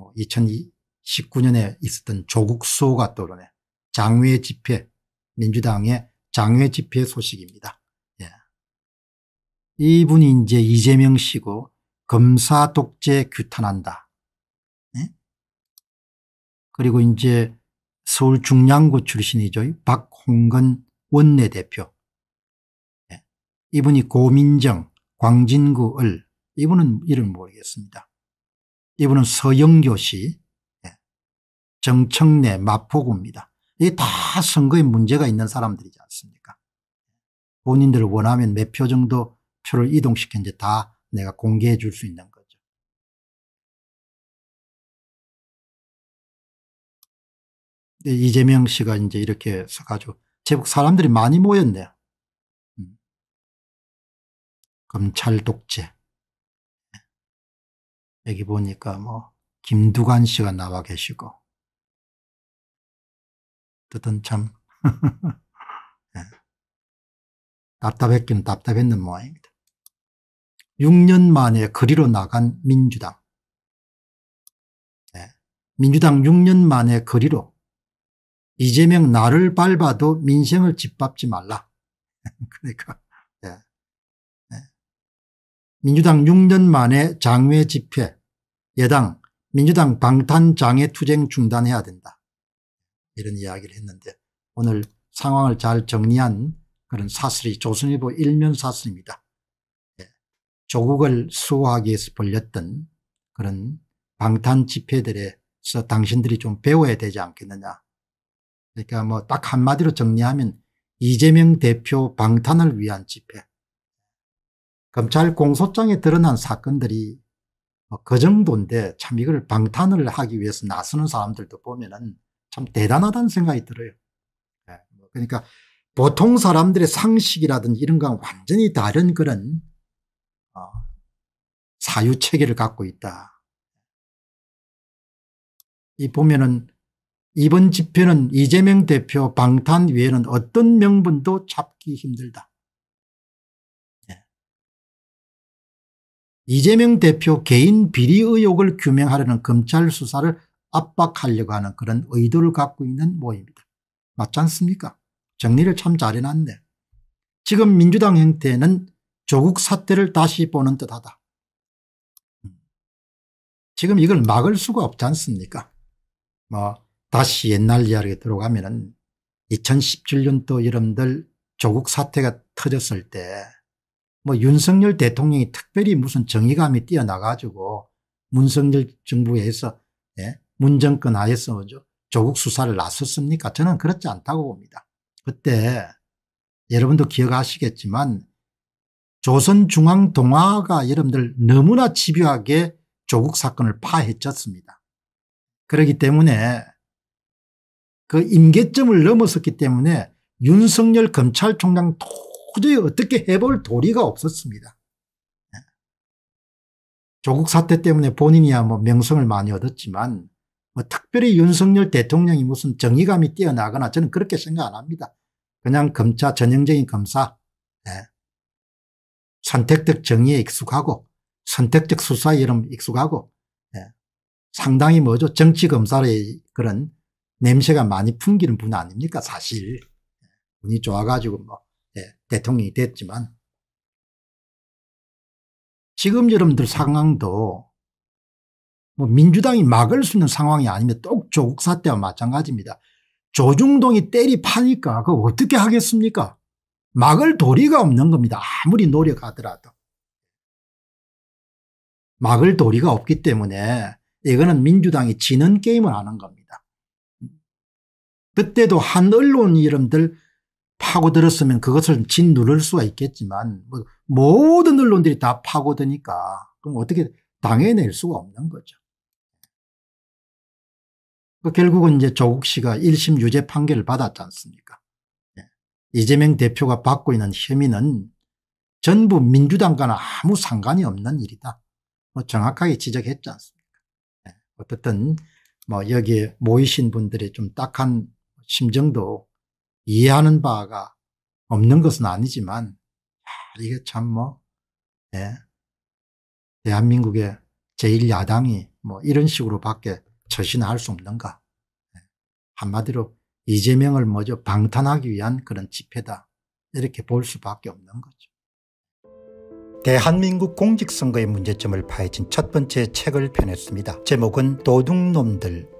뭐 2019년에 있었던 조국수호가 떠오르네. 장외 집회, 민주당의 장외 집회 소식입니다. 예. 이분이 이제 이재명 씨고 검사 독재 규탄한다. 예? 그리고 이제 서울 중량구 출신이죠. 박홍근 원내대표. 예. 이분이 고민정, 광진구 을. 이분은 이름 모르겠습니다. 이분은 서영교 씨 예, 정청래 마포구입니다. 이게 다 선거에 문제가 있는 사람들이지 않습니까 본인들 원하면 몇 표 정도 표를 이동시켜 다 내가 공개해 줄 수 있는 거죠. 네, 이재명 씨가 이제 이렇게 가지고 제국 사람들이 많이 모였네요. 음. 검찰 독재. 여기 보니까 뭐 김두관 씨가 나와 계시고 어쨌든 참 네. 답답했긴 답답했는 모양입니다. 6년 만에 거리로 나간 민주당 네. 민주당 6년 만에 거리로 이재명 나를 밟아도 민생을 짓밟지 말라. 그러니까 네. 민주당 6년 만에 장외 집회 여당 민주당 방탄장애 투쟁 중단해야 된다. 이런 이야기를 했는데 오늘 상황을 잘 정리한 그런 사슬이 조선일보 일면 사슬입니다. 예, 조국을 수호하기 위해서 벌렸던 그런 방탄 집회들에서 당신들이 좀 배워야 되지 않겠느냐. 그러니까 뭐 딱 한마디로 정리하면 이재명 대표 방탄을 위한 집회. 검찰 공소장에 드러난 사건들이 어, 그 정도인데 참 이걸 방탄을 하기 위해서 나서는 사람들도 보면은 참 대단하다는 생각이 들어요. 예, 뭐 그러니까 보통 사람들의 상식이라든지 이런 건 완전히 다른 그런 어, 사유 체계를 갖고 있다. 이 보면은 이번 집회는 이재명 대표 방탄 외에는 어떤 명분도 잡기 힘들다. 이재명 대표 개인 비리 의혹을 규명하려는 검찰 수사를 압박하려고 하는 그런 의도를 갖고 있는 모임입니다 맞지 않습니까? 정리를 참 잘해놨네. 지금 민주당 행태는 조국 사태를 다시 보는 듯하다. 음. 지금 이걸 막을 수가 없지 않습니까? 뭐 다시 옛날 이야기 들어가면은 2017년도 여러분들 조국 사태가 터졌을 때뭐 윤석열 대통령이 특별히 무슨 정의감이 뛰어나가지고 문성열 정부에서 예? 문정권 하에서 뭐죠? 조국 수사를 나섰습니까? 저는 그렇지 않다고 봅니다. 그때 여러분도 기억하시겠지만 조선중앙동화가 여러분들 너무나 집요하게 조국 사건을 파헤쳤습니다. 그렇기 때문에 그 임계점을 넘어섰기 때문에 윤석열 검찰총장 도저히 어떻게 해볼 도리가 없었습니다. 조국 사태 때문에 본인이야 뭐 명성을 많이 얻었지만 뭐 특별히 윤석열 대통령이 무슨 정의감이 뛰어나거나 저는 그렇게 생각 안 합니다. 그냥 검사 전형적인 검사 네. 선택적 정의에 익숙하고 선택적 수사 이름 익숙하고 네. 상당히 뭐죠 정치검사의 그런 냄새가 많이 풍기는 분 아닙니까 사실 예. 운이 좋아가지고 뭐 예, 대통령이 됐지만 지금 여러분들 상황도 뭐 민주당이 막을 수 있는 상황이 아니면 똑 조국 사태와 마찬가지입니다. 조중동이 때리 파니까 그거 어떻게 하겠습니까? 막을 도리가 없는 겁니다. 아무리 노력하더라도. 막을 도리가 없기 때문에 이거는 민주당이 지는 게임을 하는 겁니다. 음. 그때도 한 언론이 름들 파고들었으면 그것을 짓누를 수가 있겠지만 뭐 모든 언론들이 다 파고드니까 그럼 어떻게 당해낼 수가 없는 거죠. 그 결국은 이제 조국 씨가 1심 유죄 판결을 받았지 않습니까? 예. 이재명 대표가 받고 있는 혐의는 전부 민주당과는 아무 상관이 없는 일이다. 뭐 정확하게 지적했지 않습니까? 예. 어쨌든 뭐 여기에 모이신 분들의 좀 딱한 심정도 이해하는 바가 없는 것은 아니지만 이게 참뭐 예. 대한민국의 제1야당이 뭐 이런 식으로 밖에 처신할수 없는가 예. 한마디로 이재명을 먼저 방탄하기 위한 그런 집회다 이렇게 볼 수밖에 없는 거죠. 대한민국 공직선거의 문제점을 파헤친 첫 번째 책을 펴냈습니다. 제목은 도둑놈들